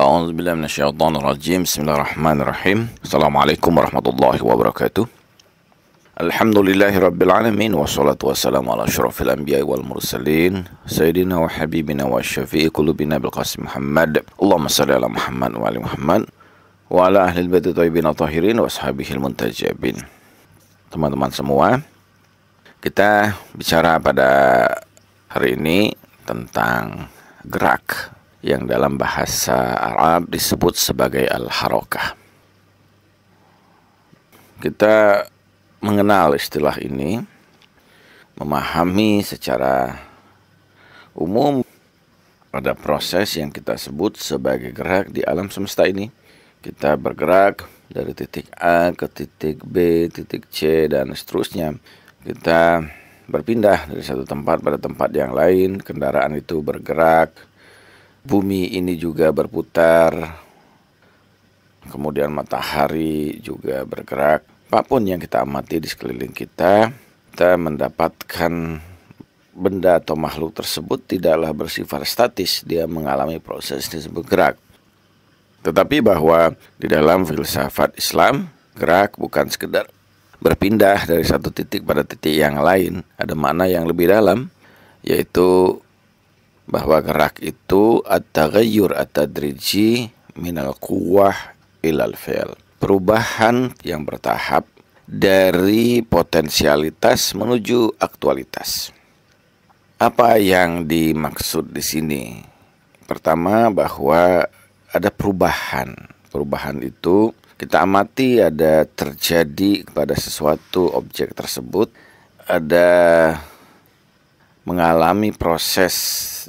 A'udzubillah minasyaitonirrajim. Bismillahirrahmanirrahim. Assalamualaikum warahmatullahi wabarakatuh. Alhamdulillahirabbil alamin wassalatu wassalamu ala asyrafil anbiya'i wal mursalin sayyidina wa habibina wa syafi'i qulubina bil qasim Muhammad. Allahumma shalli ala Muhammad wa ali Muhammad wa ala ahli bait thayyibin tahirin wa ashabihil muntajabin. Teman-teman semua, kita bicara pada hari ini tentang gerak yang dalam bahasa Arab disebut sebagai al-harokah. Kita mengenal istilah ini, memahami secara umum pada proses yang kita sebut sebagai gerak di alam semesta ini. Kita bergerak dari titik A ke titik B, titik C, dan seterusnya. Kita berpindah dari satu tempat pada tempat yang lain, kendaraan itu bergerak, Bumi ini juga berputar, kemudian matahari juga bergerak. Apapun yang kita amati di sekeliling kita, kita mendapatkan benda atau makhluk tersebut tidaklah bersifat statis, dia mengalami proses disebut gerak. Tetapi bahwa di dalam filsafat Islam, gerak bukan sekedar berpindah dari satu titik pada titik yang lain, ada mana yang lebih dalam, yaitu bahwa gerak itu at-taghayyur at-tadriji minal quwwah ilal fi'l. Perubahan yang bertahap dari potensialitas menuju aktualitas. Apa yang dimaksud di sini? Pertama bahwa ada perubahan. Perubahan itu kita amati ada terjadi pada sesuatu objek tersebut ada mengalami proses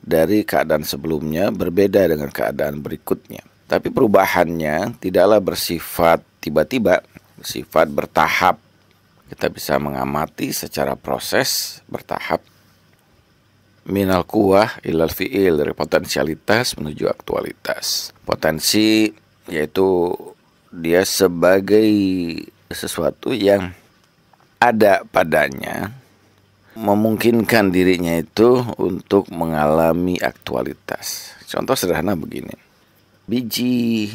dari keadaan sebelumnya berbeda dengan keadaan berikutnya. Tapi perubahannya tidaklah bersifat tiba-tiba, bersifat bertahap. Kita bisa mengamati secara proses bertahap minal kuah ilal fi'il dari potensialitas menuju aktualitas. Potensi yaitu dia sebagai sesuatu yang ada padanya memungkinkan dirinya itu untuk mengalami aktualitas. Contoh sederhana begini. Biji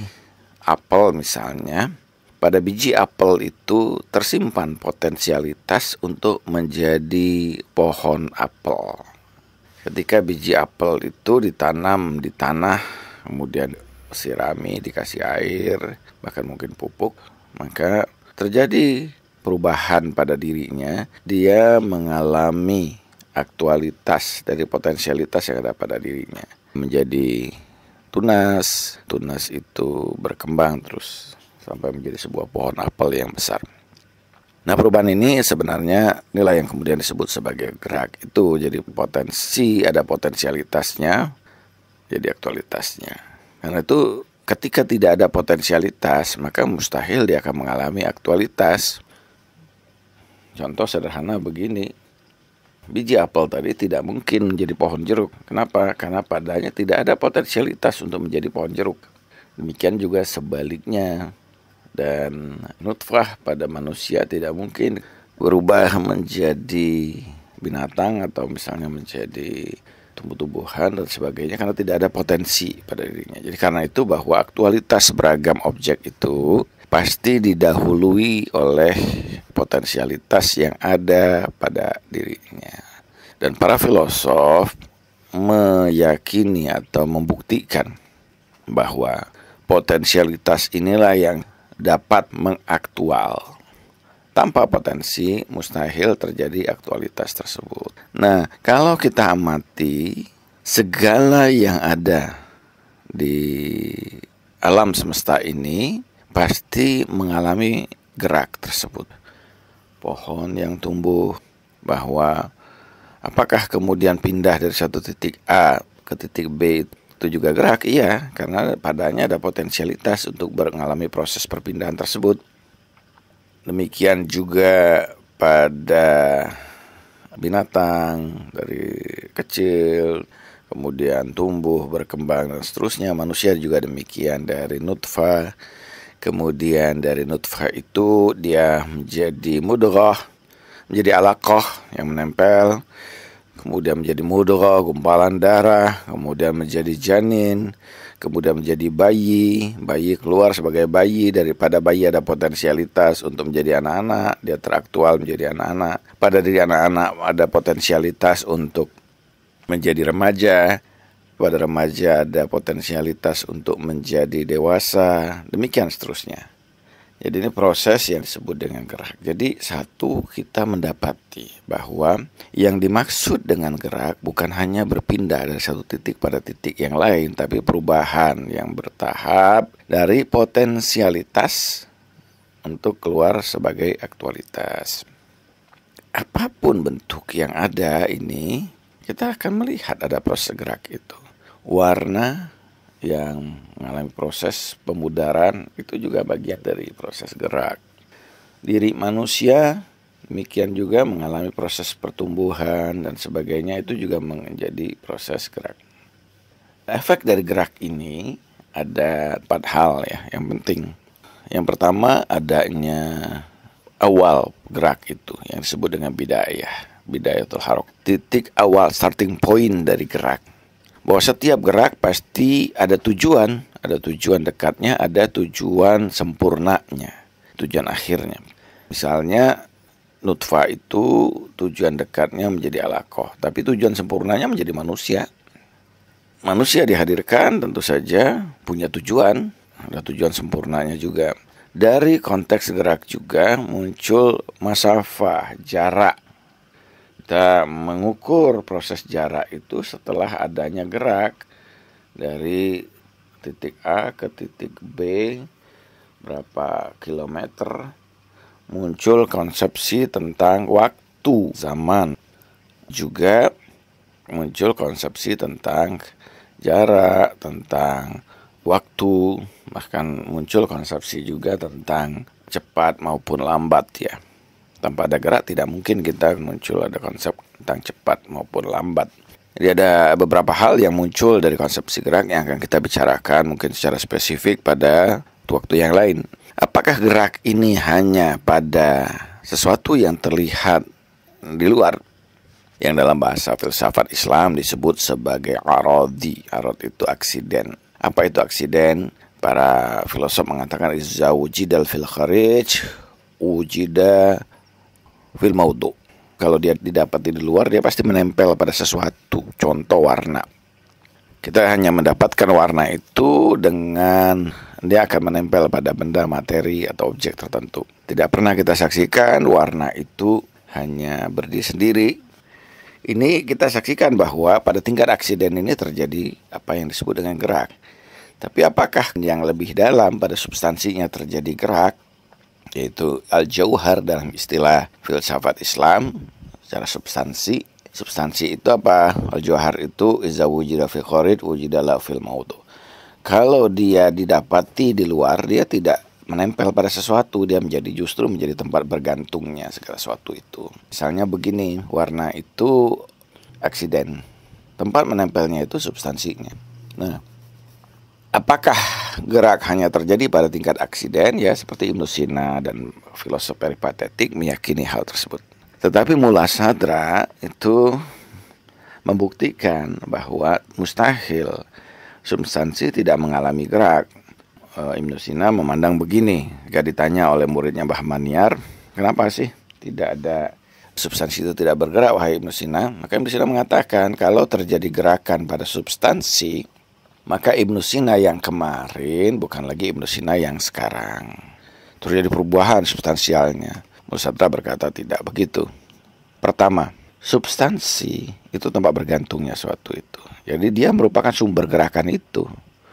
apel misalnya, pada biji apel itu tersimpan potensialitas untuk menjadi pohon apel. Ketika biji apel itu ditanam di tanah, kemudian sirami, dikasih air, bahkan mungkin pupuk, maka terjadi perubahan pada dirinya, dia mengalami aktualitas dari potensialitas yang ada pada dirinya. Menjadi tunas, tunas itu berkembang terus sampai menjadi sebuah pohon apel yang besar. Nah perubahan ini sebenarnya nilai yang kemudian disebut sebagai gerak itu jadi potensi ada potensialitasnya jadi aktualitasnya. Karena itu ketika tidak ada potensialitas maka mustahil dia akan mengalami aktualitas. Contoh sederhana begini, biji apel tadi tidak mungkin menjadi pohon jeruk. Kenapa? Karena padanya tidak ada potensialitas untuk menjadi pohon jeruk. Demikian juga sebaliknya. Dan nutfah pada manusia tidak mungkin berubah menjadi binatang atau misalnya menjadi tumbuh-tumbuhan dan sebagainya karena tidak ada potensi pada dirinya. Jadi karena itu bahwa aktualitas beragam objek itu pasti didahului oleh potensialitas yang ada pada dirinya. Dan para filosof meyakini atau membuktikan bahwa potensialitas inilah yang dapat mengaktual. Tanpa potensi, mustahil terjadi aktualitas tersebut. Nah, kalau kita amati segala yang ada di alam semesta ini pasti mengalami gerak tersebut. Pohon yang tumbuh bahwa apakah kemudian pindah dari satu titik A ke titik B itu juga gerak? Iya, karena padanya ada potensialitas untuk mengalami proses perpindahan tersebut. Demikian juga pada binatang dari kecil kemudian tumbuh berkembang dan seterusnya manusia juga demikian dari nutfah Kemudian dari nutfah itu dia menjadi mudroh, menjadi alakoh yang menempel, kemudian menjadi mudroh, gumpalan darah, kemudian menjadi janin, kemudian menjadi bayi, bayi keluar sebagai bayi daripada bayi ada potensialitas untuk menjadi anak-anak, dia teraktual menjadi anak-anak. Pada diri anak-anak ada potensialitas untuk menjadi remaja, pada remaja ada potensialitas untuk menjadi dewasa, demikian seterusnya. Jadi ini proses yang disebut dengan gerak. Jadi satu kita mendapati bahwa yang dimaksud dengan gerak bukan hanya berpindah dari satu titik pada titik yang lain, tapi perubahan yang bertahap dari potensialitas untuk keluar sebagai aktualitas. Apapun bentuk yang ada ini, kita akan melihat ada proses gerak itu warna yang mengalami proses pemudaran itu juga bagian dari proses gerak. Diri manusia demikian juga mengalami proses pertumbuhan dan sebagainya itu juga menjadi proses gerak. Efek dari gerak ini ada empat hal ya yang penting. Yang pertama adanya awal gerak itu yang disebut dengan bidayah, atau harok. Titik awal starting point dari gerak bahwa setiap gerak pasti ada tujuan, ada tujuan dekatnya, ada tujuan sempurnanya, tujuan akhirnya. Misalnya nutfa itu tujuan dekatnya menjadi alaqoh, tapi tujuan sempurnanya menjadi manusia. Manusia dihadirkan tentu saja punya tujuan, ada tujuan sempurnanya juga. Dari konteks gerak juga muncul masafah, jarak kita mengukur proses jarak itu setelah adanya gerak dari titik A ke titik B berapa kilometer muncul konsepsi tentang waktu zaman juga muncul konsepsi tentang jarak tentang waktu bahkan muncul konsepsi juga tentang cepat maupun lambat ya tanpa ada gerak tidak mungkin kita muncul ada konsep tentang cepat maupun lambat. Jadi ada beberapa hal yang muncul dari konsep si gerak yang akan kita bicarakan mungkin secara spesifik pada waktu yang lain. Apakah gerak ini hanya pada sesuatu yang terlihat di luar yang dalam bahasa filsafat Islam disebut sebagai arodi. Arod itu aksiden. Apa itu aksiden? Para filosof mengatakan izawujidal fil kharij ujida fil maudu. Kalau dia didapati di luar, dia pasti menempel pada sesuatu. Contoh warna. Kita hanya mendapatkan warna itu dengan dia akan menempel pada benda, materi, atau objek tertentu. Tidak pernah kita saksikan warna itu hanya berdiri sendiri. Ini kita saksikan bahwa pada tingkat aksiden ini terjadi apa yang disebut dengan gerak. Tapi apakah yang lebih dalam pada substansinya terjadi gerak? yaitu al-jauhar dalam istilah filsafat Islam secara substansi. Substansi itu apa? Al-jauhar itu iza wujida fi kharid wujida la fil mautu. Kalau dia didapati di luar, dia tidak menempel pada sesuatu dia menjadi justru menjadi tempat bergantungnya segala sesuatu itu misalnya begini warna itu aksiden tempat menempelnya itu substansinya nah apakah gerak hanya terjadi pada tingkat aksiden ya seperti Ibnu Sina dan filosof peripatetik meyakini hal tersebut. Tetapi Mula Sadra itu membuktikan bahwa mustahil substansi tidak mengalami gerak. E, Ibnu Sina memandang begini, jika ditanya oleh muridnya Mbah Maniar, kenapa sih tidak ada substansi itu tidak bergerak wahai Ibnu Sina? Maka Ibnu Sina mengatakan kalau terjadi gerakan pada substansi maka Ibnu Sina yang kemarin bukan lagi Ibnu Sina yang sekarang. Terjadi perubahan substansialnya. Musatra berkata tidak begitu. Pertama, substansi itu tempat bergantungnya suatu itu. Jadi dia merupakan sumber gerakan itu.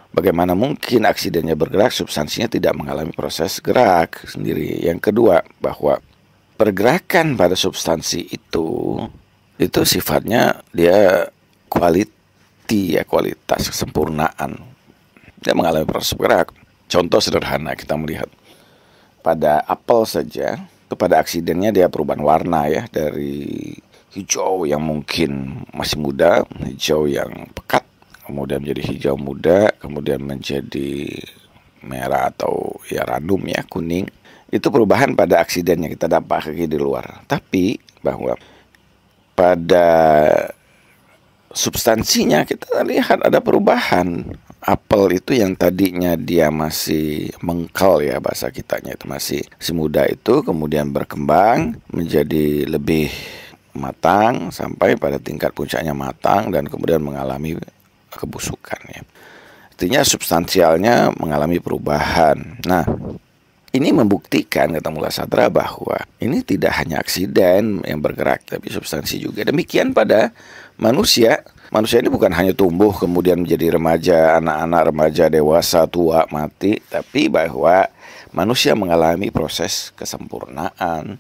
Bagaimana mungkin aksidennya bergerak, substansinya tidak mengalami proses gerak sendiri. Yang kedua, bahwa pergerakan pada substansi itu itu sifatnya dia kualitas kualiti ya kualitas kesempurnaan dia mengalami proses bergerak contoh sederhana kita melihat pada apel saja itu pada aksidennya dia perubahan warna ya dari hijau yang mungkin masih muda hijau yang pekat kemudian menjadi hijau muda kemudian menjadi merah atau ya ranum ya kuning itu perubahan pada aksidennya kita dapat kaki di luar tapi bahwa pada substansinya kita lihat ada perubahan. Apel itu yang tadinya dia masih mengkal ya bahasa kitanya itu masih semuda itu kemudian berkembang menjadi lebih matang sampai pada tingkat puncaknya matang dan kemudian mengalami kebusukan ya. Artinya substansialnya mengalami perubahan. Nah, ini membuktikan kata Mula Sadra bahwa ini tidak hanya aksiden yang bergerak tapi substansi juga. Demikian pada manusia manusia ini bukan hanya tumbuh kemudian menjadi remaja, anak-anak remaja, dewasa, tua, mati, tapi bahwa manusia mengalami proses kesempurnaan,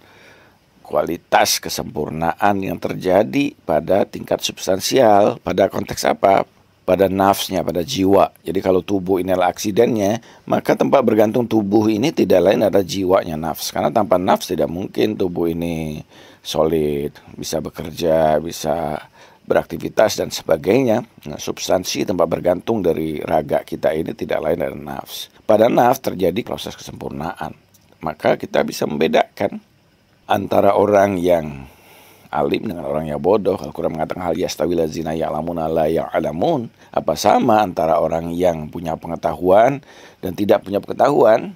kualitas kesempurnaan yang terjadi pada tingkat substansial, pada konteks apa? Pada nafsnya, pada jiwa. Jadi kalau tubuh ini adalah aksidennya, maka tempat bergantung tubuh ini tidak lain ada jiwanya nafs. Karena tanpa nafs tidak mungkin tubuh ini solid, bisa bekerja, bisa beraktivitas dan sebagainya. Nah, substansi tempat bergantung dari raga kita ini tidak lain dari nafs. Pada nafs terjadi proses kesempurnaan. Maka kita bisa membedakan antara orang yang alim dengan orang yang bodoh. Kalau kurang mengatakan hal yastawila zina ya'lamuna la ya'lamun. Apa sama antara orang yang punya pengetahuan dan tidak punya pengetahuan?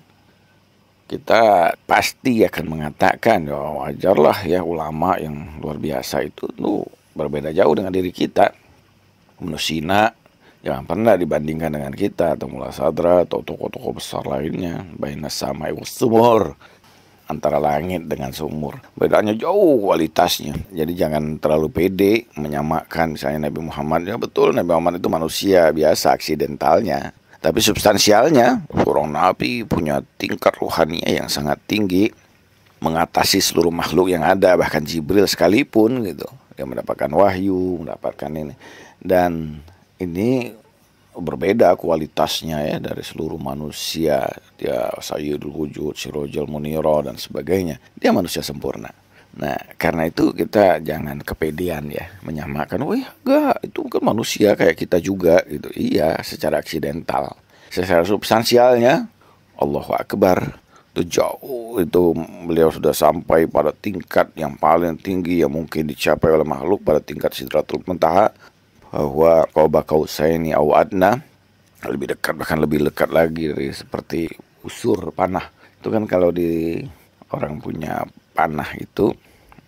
Kita pasti akan mengatakan, ya wajarlah ya ulama yang luar biasa itu tuh berbeda jauh dengan diri kita. Menusina jangan pernah dibandingkan dengan kita atau mula sadra atau toko-toko besar lainnya. Baina sama sumur antara langit dengan sumur. Bedanya jauh kualitasnya. Jadi jangan terlalu pede menyamakan misalnya Nabi Muhammad. Ya betul Nabi Muhammad itu manusia biasa aksidentalnya. Tapi substansialnya seorang Nabi punya tingkat ruhania yang sangat tinggi mengatasi seluruh makhluk yang ada bahkan Jibril sekalipun gitu dia mendapatkan wahyu mendapatkan ini dan ini berbeda kualitasnya ya dari seluruh manusia dia sayyidul wujud sirojal muniro dan sebagainya dia manusia sempurna Nah, karena itu kita jangan kepedean ya menyamakan, "Wah, enggak, itu bukan manusia kayak kita juga." gitu. Iya, secara aksidental. Secara substansialnya Allahu akbar itu jauh itu beliau sudah sampai pada tingkat yang paling tinggi yang mungkin dicapai oleh makhluk pada tingkat sidratul muntaha bahwa kau bakau saya ini adna lebih dekat bahkan lebih dekat lagi dari seperti usur panah itu kan kalau di orang punya panah itu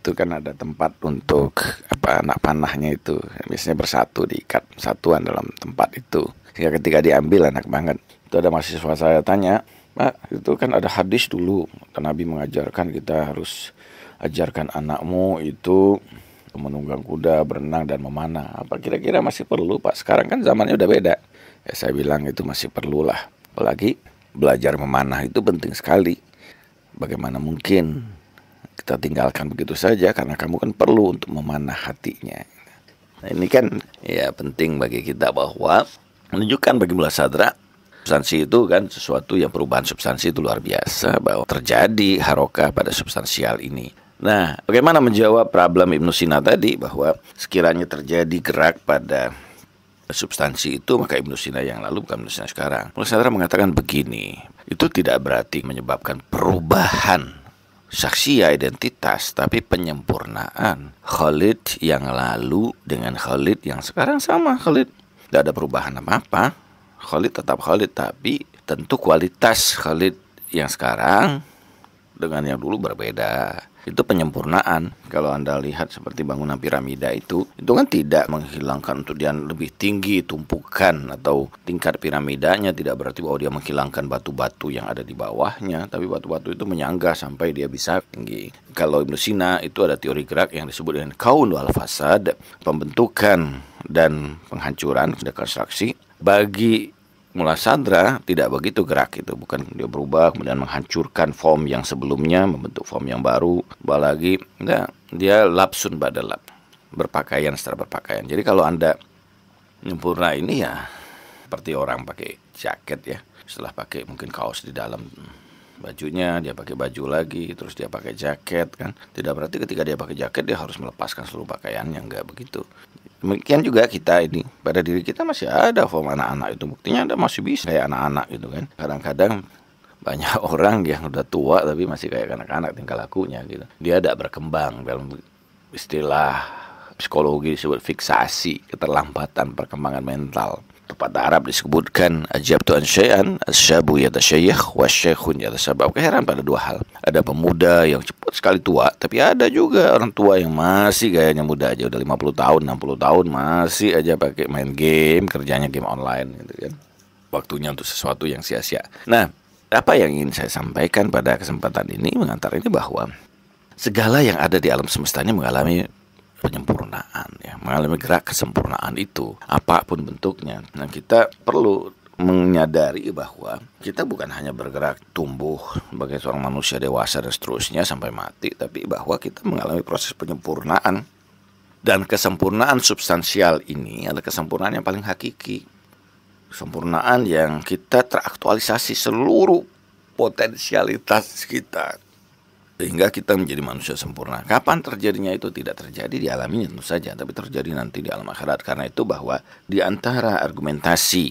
itu kan ada tempat untuk apa anak panahnya itu biasanya bersatu diikat satuan dalam tempat itu sehingga ketika diambil anak banget itu ada mahasiswa saya tanya Nah, itu kan ada hadis dulu kan Nabi mengajarkan kita harus ajarkan anakmu itu menunggang kuda, berenang dan memanah. Apa kira-kira masih perlu Pak? Sekarang kan zamannya udah beda. Ya, saya bilang itu masih perlulah. Apalagi belajar memanah itu penting sekali. Bagaimana mungkin kita tinggalkan begitu saja karena kamu kan perlu untuk memanah hatinya. Nah, ini kan ya penting bagi kita bahwa menunjukkan bagi mula sadra substansi itu kan sesuatu yang perubahan substansi itu luar biasa bahwa terjadi harokah pada substansial ini. Nah, bagaimana menjawab problem Ibnu Sina tadi bahwa sekiranya terjadi gerak pada substansi itu maka Ibnu Sina yang lalu bukan Ibnu Sina sekarang. Ibnu Sina mengatakan begini, itu tidak berarti menyebabkan perubahan saksi ya, identitas tapi penyempurnaan Khalid yang lalu dengan Khalid yang sekarang sama Khalid tidak ada perubahan apa-apa Khalid tetap Khalid tapi tentu kualitas Khalid yang sekarang dengan yang dulu berbeda itu penyempurnaan kalau anda lihat seperti bangunan piramida itu itu kan tidak menghilangkan untuk dia lebih tinggi tumpukan atau tingkat piramidanya tidak berarti bahwa dia menghilangkan batu-batu yang ada di bawahnya tapi batu-batu itu menyangga sampai dia bisa tinggi kalau Ibn Sina itu ada teori gerak yang disebut dengan kaun wal fasad pembentukan dan penghancuran dekonstruksi bagi Mula Sandra tidak begitu gerak itu bukan dia berubah kemudian menghancurkan form yang sebelumnya membentuk form yang baru lagi enggak dia lapsun badalap berpakaian secara berpakaian jadi kalau anda nyempurna ini ya seperti orang pakai jaket ya setelah pakai mungkin kaos di dalam bajunya dia pakai baju lagi terus dia pakai jaket kan tidak berarti ketika dia pakai jaket dia harus melepaskan seluruh pakaiannya enggak begitu demikian juga kita ini pada diri kita masih ada form anak-anak itu buktinya ada masih bisa kayak anak-anak gitu kan kadang-kadang banyak orang yang udah tua tapi masih kayak anak-anak tingkah lakunya gitu dia ada berkembang dalam istilah psikologi disebut fiksasi keterlambatan perkembangan mental pada Arab disebutkan ajab tuan syai'an, asyabu yatasyayyakh, wasyaikhun yatasabab. Keheran pada dua hal. Ada pemuda yang cepat sekali tua, tapi ada juga orang tua yang masih gayanya muda aja. Udah 50 tahun, 60 tahun, masih aja pakai main game, kerjanya game online gitu kan. Waktunya untuk sesuatu yang sia-sia. Nah, apa yang ingin saya sampaikan pada kesempatan ini mengantar ini bahwa segala yang ada di alam semestanya mengalami penyempurnaan ya mengalami gerak kesempurnaan itu apapun bentuknya nah kita perlu menyadari bahwa kita bukan hanya bergerak tumbuh sebagai seorang manusia dewasa dan seterusnya sampai mati tapi bahwa kita mengalami proses penyempurnaan dan kesempurnaan substansial ini adalah kesempurnaan yang paling hakiki kesempurnaan yang kita teraktualisasi seluruh potensialitas kita sehingga kita menjadi manusia sempurna. Kapan terjadinya itu tidak terjadi di alam ini tentu saja, tapi terjadi nanti di alam akhirat. Karena itu bahwa di antara argumentasi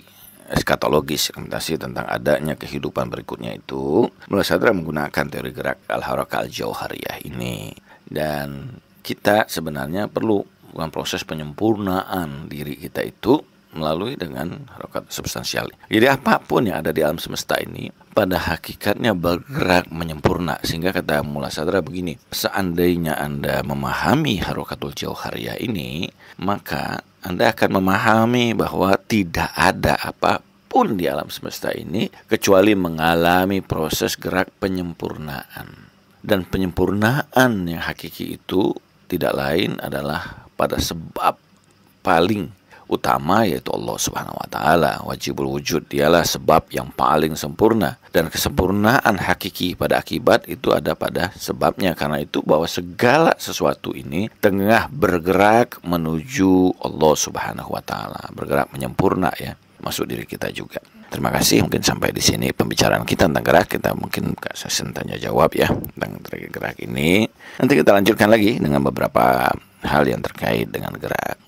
eskatologis, argumentasi tentang adanya kehidupan berikutnya itu, Mullah Sadra menggunakan teori gerak al harakah al-jauhariyah ini. Dan kita sebenarnya perlu bukan proses penyempurnaan diri kita itu melalui dengan harokat substansial. Jadi apapun yang ada di alam semesta ini pada hakikatnya bergerak menyempurna sehingga kata Mula Sadra begini, seandainya Anda memahami harokatul jauhariyah ini, maka Anda akan memahami bahwa tidak ada apapun di alam semesta ini kecuali mengalami proses gerak penyempurnaan. Dan penyempurnaan yang hakiki itu tidak lain adalah pada sebab paling utama yaitu Allah Subhanahu wa taala. Wajibul wujud dialah sebab yang paling sempurna dan kesempurnaan hakiki pada akibat itu ada pada sebabnya. Karena itu bahwa segala sesuatu ini tengah bergerak menuju Allah Subhanahu wa taala, bergerak menyempurna ya masuk diri kita juga. Terima kasih mungkin sampai di sini pembicaraan kita tentang gerak kita mungkin Kak sesi tanya jawab ya tentang gerak ini. Nanti kita lanjutkan lagi dengan beberapa hal yang terkait dengan gerak.